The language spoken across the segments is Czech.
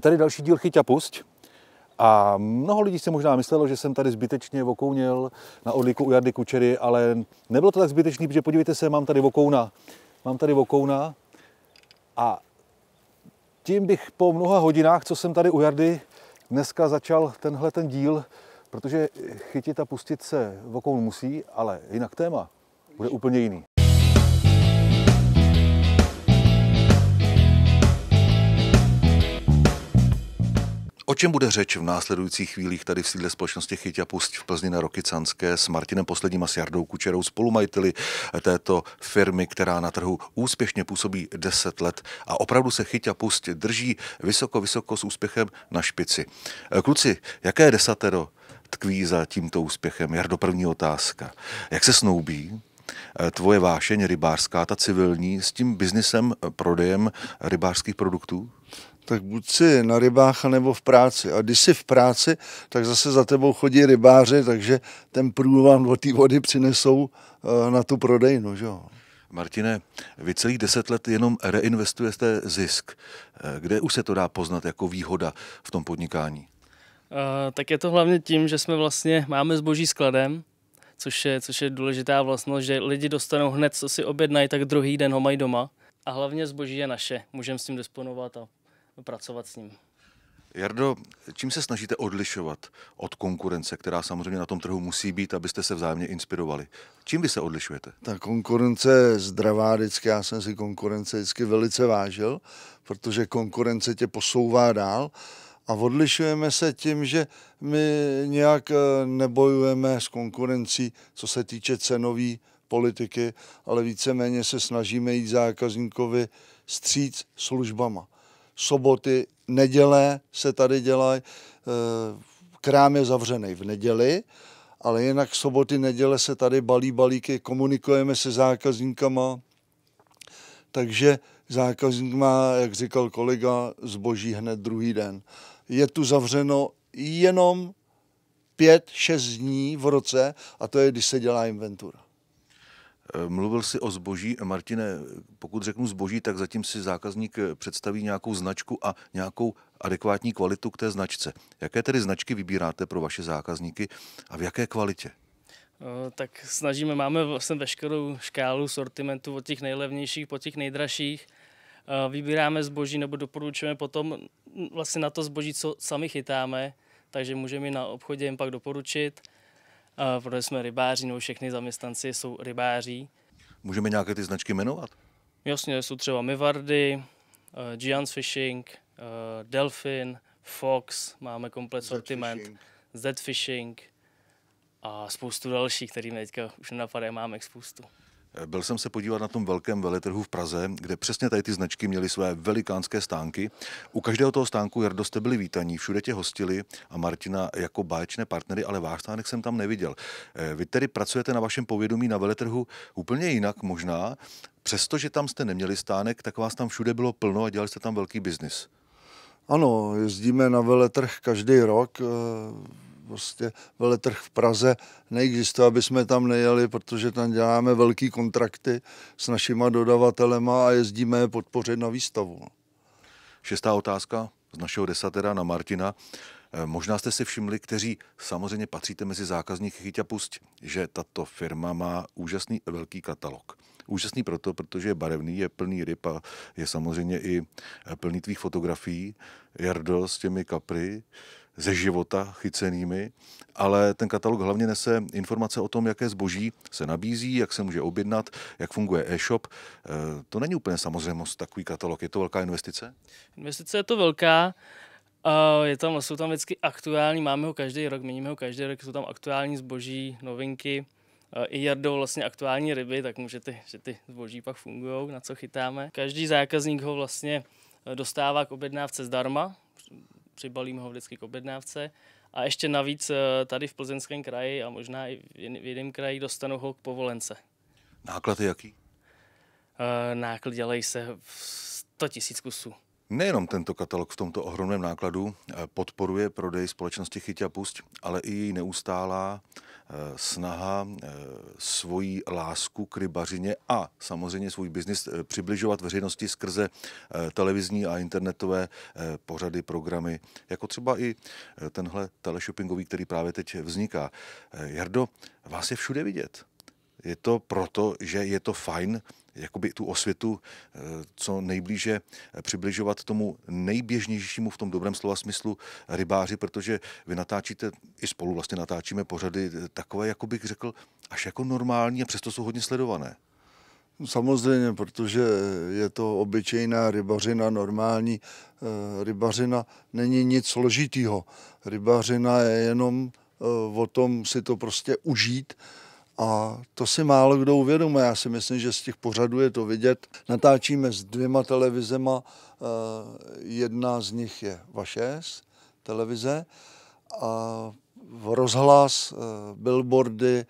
Je tady další díl Chyť a pusť. A mnoho lidí si možná myslelo, že jsem tady zbytečně vokounil na odlíku u Jardy Kučery, ale nebylo to tak zbytečný, protože podívejte se, mám tady vokouna. Mám tady vokouna a tím bych po mnoha hodinách, co jsem tady u Jardy, dneska začal tenhle ten díl, protože chytit a pustit se vokoun musí, ale jinak téma bude úplně jiný. O čem bude řeč v následujících chvílích tady v sídle společnosti Chyť a Pust v Plzni na Rokycanské s Martinem Posledním a s Jardou Kučerou, spolumajiteli této firmy, která na trhu úspěšně působí 10 let a opravdu se Chyť a Pust drží vysoko, vysoko s úspěchem na špici. Kluci, jaké desatero tkví za tímto úspěchem? Jardo, první otázka. Jak se snoubí tvoje vášeň rybářská, ta civilní, s tím biznesem prodejem rybářských produktů? tak buď si na rybách, nebo v práci. A když jsi v práci, tak zase za tebou chodí rybáři, takže ten průvan od té vody přinesou eh, na tu prodejnu. Že Martine, vy celých deset let jenom reinvestujete zisk. Eh, kde už se to dá poznat jako výhoda v tom podnikání? Uh, tak je to hlavně tím, že jsme vlastně, máme zboží skladem, což je, což je důležitá vlastnost, že lidi dostanou hned, co si objednají, tak druhý den ho mají doma. A hlavně zboží je naše, můžeme s tím disponovat a pracovat s ním. Jardo, čím se snažíte odlišovat od konkurence, která samozřejmě na tom trhu musí být, abyste se vzájemně inspirovali? Čím vy se odlišujete? Ta konkurence je zdravá vždycky, já jsem si konkurence vždycky velice vážil, protože konkurence tě posouvá dál a odlišujeme se tím, že my nějak eh, nebojujeme s konkurencí, co se týče cenové politiky, ale víceméně se snažíme jít zákazníkovi stříc službama soboty, neděle se tady dělají. Eh, krám je zavřený v neděli, ale jinak soboty, neděle se tady balí balíky, komunikujeme se zákazníkama, takže zákazník má, jak říkal kolega, zboží hned druhý den. Je tu zavřeno jenom pět, šest dní v roce a to je, když se dělá inventura. Eh, mluvil si o zboží. Martine, pokud řeknu zboží, tak zatím si zákazník eh, představí nějakou značku a nějakou adekvátní kvalitu k té značce. Jaké tedy značky vybíráte pro vaše zákazníky a v jaké kvalitě? No, tak snažíme, máme vlastně veškerou škálu sortimentu od těch nejlevnějších po těch nejdražších. Vybíráme zboží nebo doporučujeme potom vlastně na to zboží, co sami chytáme, takže můžeme na obchodě jim pak doporučit protože jsme rybáři, nebo všechny zaměstnanci jsou rybáři. Můžeme nějaké ty značky jmenovat? Jasně, jsou třeba Mivardy, eh, Giants Fishing, eh, Delfin, Fox, máme komplet sortiment, Z Fishing a spoustu dalších, kterým teďka už nenapadá, máme spoustu. Byl jsem se podívat na tom velkém veletrhu v Praze, kde přesně tady ty značky měly své velikánské stánky. U každého toho stánku, Jardo, jste byli vítaní, všude tě hostili a Martina jako báječné partnery, ale váš stánek jsem tam neviděl. Eh, vy tedy pracujete na vašem povědomí na veletrhu úplně jinak možná, přestože tam jste neměli stánek, tak vás tam všude bylo plno a dělali jste tam velký biznis. Ano, jezdíme na veletrh každý rok eh, prostě veletrh v Praze neexistuje, aby jsme tam nejeli, protože tam děláme velký kontrakty s našima dodavatelema a jezdíme je podpořit na výstavu. No. Šestá otázka z našeho desatera na Martina. Eh, možná jste si všimli, kteří samozřejmě patříte mezi zákazníky Chyťa Pusť, že tato firma má úžasný velký katalog. Úžasný proto, protože je barevný, je plný ryb a je samozřejmě i eh, plný tvých fotografií. Jardo s těmi kapry, ze života chycenými, ale ten katalog hlavně nese informace o tom, jaké zboží se nabízí, jak se může objednat, jak funguje e-shop. E, to není úplně samozřejmost takový katalog. Je to velká investice? Investice je to velká. E, je tam, jsou tam vždycky aktuální, máme ho každý rok, měníme ho každý rok, jsou tam aktuální zboží, novinky, e, i jardou vlastně aktuální ryby, tak může ty, že ty zboží pak fungují, na co chytáme. Každý zákazník ho vlastně dostává k objednávce zdarma, přibalím ho vždycky k objednávce. A ještě navíc eh, tady v plzeňském kraji a možná i v jiném kraji dostanu ho k povolence. Náklad je jaký? Eh, Náklad dělají se 100 tisíc kusů. Nejenom tento katalog v tomto ohromném nákladu eh, podporuje prodej společnosti Chyť a Pusť, ale i její neustálá Eh, snaha eh, svoji lásku k rybařině a samozřejmě svůj biznis eh, přibližovat veřejnosti skrze televizní a internetové pořady, programy, jako třeba i tenhle teleshoppingový, který právě teď vzniká. Jardo, vás je všude vidět je to proto, že je to fajn jakoby tu osvětu eh, co nejblíže eh, přibližovat tomu nejběžnějšímu v tom dobrém slova smyslu rybáři, protože vy natáčíte, i spolu vlastně natáčíme pořady eh, takové, jako bych řekl, až jako normální a přesto jsou hodně sledované. Samozřejmě, protože je to obyčejná rybařina, normální rybařina, není nic složitýho. Rybařina je jenom o tom si to prostě užít, a to si málo kdo uvědomuje. Já si myslím, že z těch pořadů je to vidět. Natáčíme s dvěma televizema. Eh, jedna z nich je vaše televize. A v rozhlas, eh, billboardy, eh,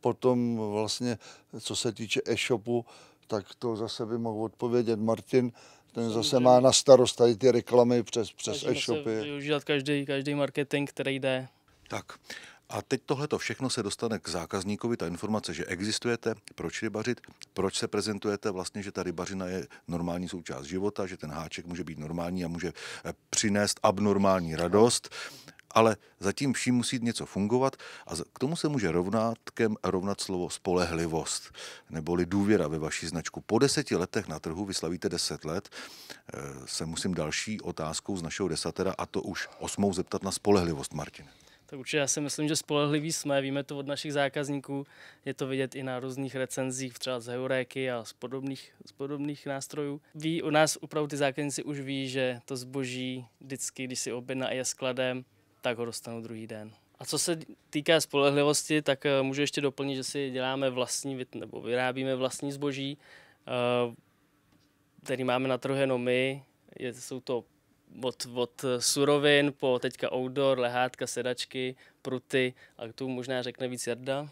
potom vlastně, co se týče e-shopu, tak to zase by mohl odpovědět Martin. Ten zase má na starost tady ty reklamy přes, přes e-shopy. Využívat každý, každý marketing, který jde. Tak. A teď tohle to všechno se dostane k zákazníkovi, ta informace, že existujete, proč rybařit, proč se prezentujete vlastně, že ta rybařina je normální součást života, že ten háček může být normální a může eh, přinést abnormální radost ale zatím vším musí něco fungovat a k tomu se může rovnátkem rovnat slovo spolehlivost, neboli důvěra ve vaší značku. Po deseti letech na trhu, vyslavíte deset let, eh, se musím další otázkou z našeho desatera a to už osmou zeptat na spolehlivost, Martine. Tak určitě já si myslím, že spolehliví jsme, víme to od našich zákazníků, je to vidět i na různých recenzích, třeba z Heuréky a z podobných, z podobných nástrojů. Ví u nás opravdu ty zákazníci už ví, že to zboží vždycky, když si objedná a je skladem, tak ho dostanou druhý den. A co se týká spolehlivosti, tak eh, můžu ještě doplnit, že si děláme vlastní, nebo vyrábíme vlastní zboží, eh, který máme na trhu jenom my. jsou to od, od surovin po teďka outdoor, lehátka, sedačky, pruty a k tomu možná řekne víc Jarda.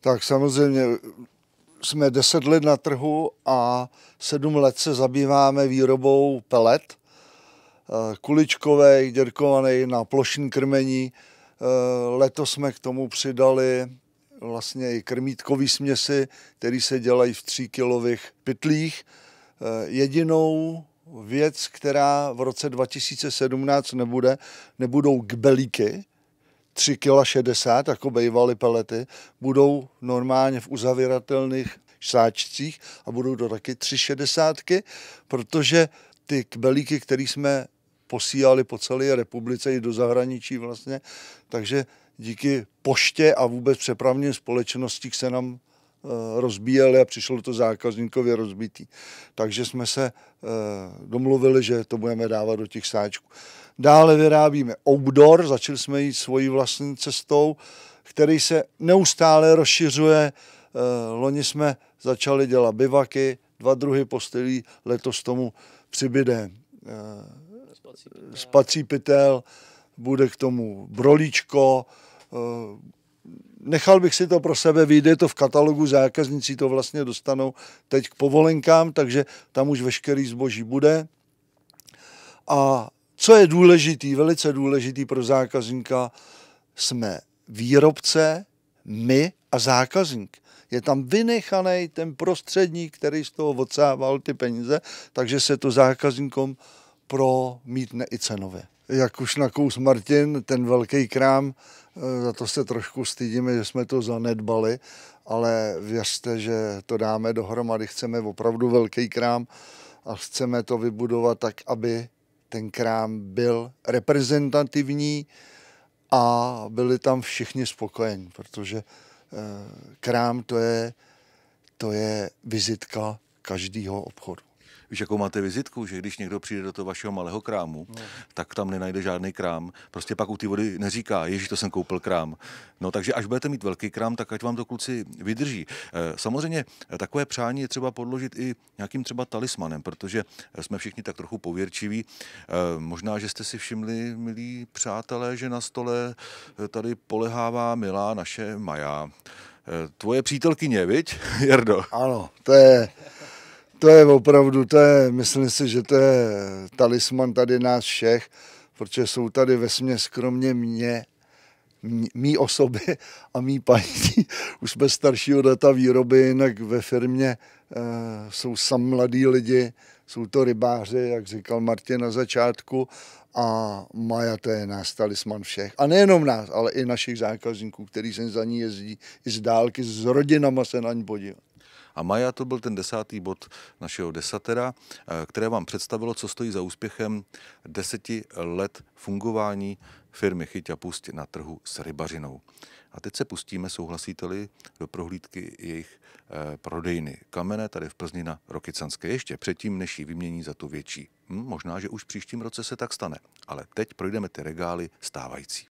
Tak samozřejmě jsme 10 let na trhu a 7 let se zabýváme výrobou pelet, eh, kuličkové, děrkované na plošin krmení. Eh, letos jsme k tomu přidali vlastně i krmítkový směsi, které se dělají v tříkilových pytlích. Eh, jedinou věc, která v roce 2017 nebude, nebudou kbelíky, 3 kg 60, jako bývaly pelety, budou normálně v uzavíratelných sáčcích a budou to taky 3,60, protože ty kbelíky, které jsme posílali po celé republice i do zahraničí vlastně, takže díky poště a vůbec přepravním společností se nám Eh, rozbíjeli a přišlo to zákazníkovi rozbitý. Takže jsme se eh, domluvili, že to budeme dávat do těch sáčků. Dále vyrábíme outdoor, začali jsme jít svojí vlastní cestou, který se neustále rozšiřuje. Eh, loni jsme začali dělat bivaky, dva druhy postelí, letos tomu přibyde spací pytel, bude k tomu brolíčko, nechal bych si to pro sebe, vyjde to v katalogu, zákazníci to vlastně dostanou teď k povolenkám, takže tam už veškerý zboží bude. A co je důležitý, velice důležitý pro zákazníka, jsme výrobce, my a zákazník. Je tam vynechaný ten prostředník, který z toho odsával ty peníze, takže se to zákazníkům promítne i cenově jak už na kous Martin, ten velký krám, eh, za to se trošku stydíme, že jsme to zanedbali, ale věřte, že to dáme dohromady, chceme opravdu velký krám a chceme to vybudovat tak, aby ten krám byl reprezentativní a byli tam všichni spokojení, protože eh, krám to je, to je vizitka každého obchodu. Víš, jakou máte vizitku, že když někdo přijde do toho vašeho malého krámu, no. tak tam nenajde žádný krám. Prostě pak u té vody neříká, ježiš, to jsem koupil krám. No takže až budete mít velký krám, tak ať vám to kluci vydrží. Eh, samozřejmě eh, takové přání je třeba podložit i nějakým třeba talismanem, protože eh, jsme všichni tak trochu pověrčiví. Možná, že jste si všimli, milí přátelé, že na stole tady polehává milá naše Maja. Tvoje přítelkyně, viď, Jardo? Ano, to je to je opravdu, to je, myslím si, že to je talisman tady nás všech, protože jsou tady ve směs skromně mě, mý, osoby a mý paní, už jsme staršího data výroby, jinak ve firmě eh, jsou sam mladí lidi, jsou to rybáři, jak říkal Martin na začátku, a Maja to je nás talisman všech. A nejenom nás, ale i našich zákazníků, který se za ní jezdí i z dálky, s rodinama se na ní podívat. A Maja to byl ten desátý bod našeho desatera, eh, které vám představilo, co stojí za úspěchem deseti let fungování firmy Chyť a Pust na trhu s rybařinou. A teď se pustíme, souhlasíte-li, do prohlídky jejich eh, prodejny kamene tady v Plzni na Rokycanské. Ještě předtím, než ji vymění za tu větší. Hm, možná, že už příštím roce se tak stane. Ale teď projdeme ty regály stávající.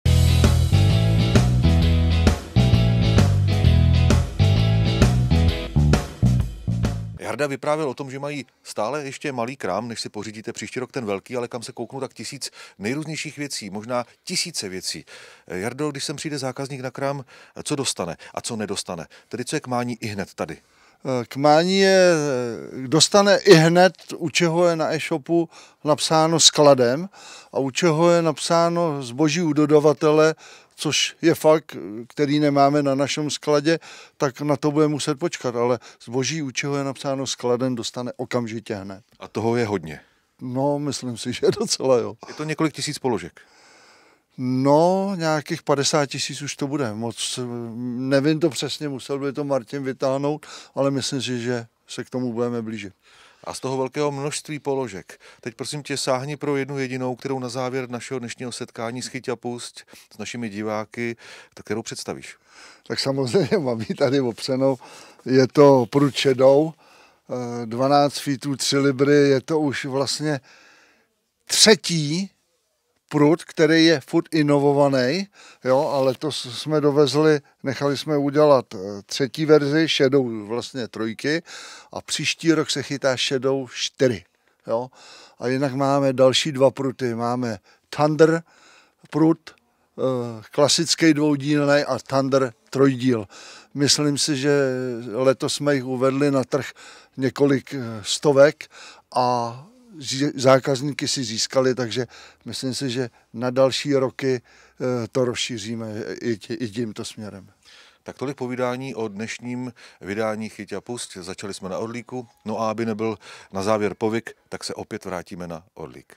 Jarda vyprávěl o tom, že mají stále ještě malý krám, než si pořídíte příští rok ten velký, ale kam se kouknu, tak tisíc nejrůznějších věcí, možná tisíce věcí. Jardo, když sem přijde zákazník na krám, co dostane a co nedostane? Tedy co je k mání i hned tady? K mání je, dostane i hned, u čeho je na e-shopu napsáno skladem a u čeho je napsáno zboží u dodavatele což je fakt, který nemáme na našem skladě, tak na to bude muset počkat, ale zboží, u čeho je napsáno skladen, dostane okamžitě hned. A toho je hodně. No, myslím si, že docela jo. Je to několik tisíc položek. No, nějakých 50 tisíc už to bude. Moc nevím to přesně, musel by to Martin vytáhnout, ale myslím si, že se k tomu budeme blížit a z toho velkého množství položek. Teď prosím tě sáhni pro jednu jedinou, kterou na závěr našeho dnešního setkání schyť a pust s našimi diváky, tak kterou představíš. Tak samozřejmě mám ji tady opřenou. Je to průčedou, 12 eh, feetů, 3 libry, je to už vlastně třetí prut, který je furt inovovaný, jo, ale to jsme dovezli, nechali jsme udělat eh, třetí verzi, šedou vlastně trojky a příští rok se chytá šedou čtyři, jo. A jinak máme další dva pruty, máme Thunder prut, eh, klasický dvoudílný a Thunder trojdíl. Myslím si, že letos jsme jich uvedli na trh několik eh, stovek a zákazníky si získali, takže myslím si, že na další roky eh, to rozšíříme i tímto směrem. Tak tolik povídání o dnešním vydání Chyť a pust. Začali jsme na Orlíku, no a aby nebyl na závěr povyk, tak se opět vrátíme na Orlík.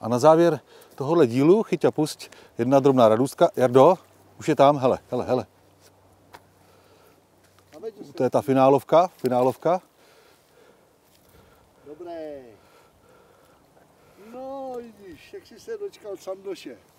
A na závěr tohohle dílu Chyť a pust jedna drobná radůstka. Jardo, už je tam, hele, hele, hele. To je ta finálovka, finálovka. Dobré. No, vidíš, jak jsi se dočkal Sandoše.